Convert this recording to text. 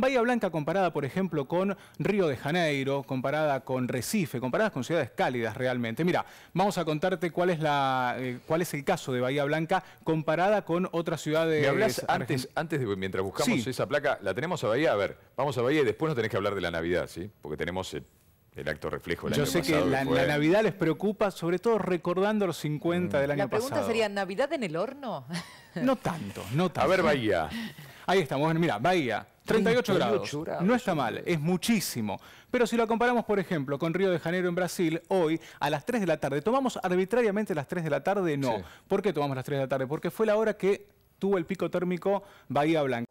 Bahía Blanca comparada, por ejemplo, con Río de Janeiro, comparada con Recife, comparadas con ciudades cálidas realmente. Mira, vamos a contarte cuál es, eh, el caso de Bahía Blanca comparada con otras ciudades. ¿Me hablas antes, antes de, mientras buscamos esa placa, la tenemos a Bahía? A ver, vamos a Bahía y después no tenés que hablar de la Navidad, ¿sí? Porque tenemos... el acto reflejo del Yo sé que la, Navidad les preocupa, sobre todo recordando los 50 mm. del año pasado. La pregunta sería, ¿Navidad en el horno? No tanto, no tanto. A ver, Bahía. Ahí estamos. mira, Bahía, 38, grados. No está mal, es muchísimo. Pero si lo comparamos, por ejemplo, con Río de Janeiro en Brasil, hoy a las 3 de la tarde, ¿tomamos arbitrariamente las 3 de la tarde? No. ¿Por qué tomamos las 3 de la tarde? Porque fue la hora que tuvo el pico térmico Bahía Blanca.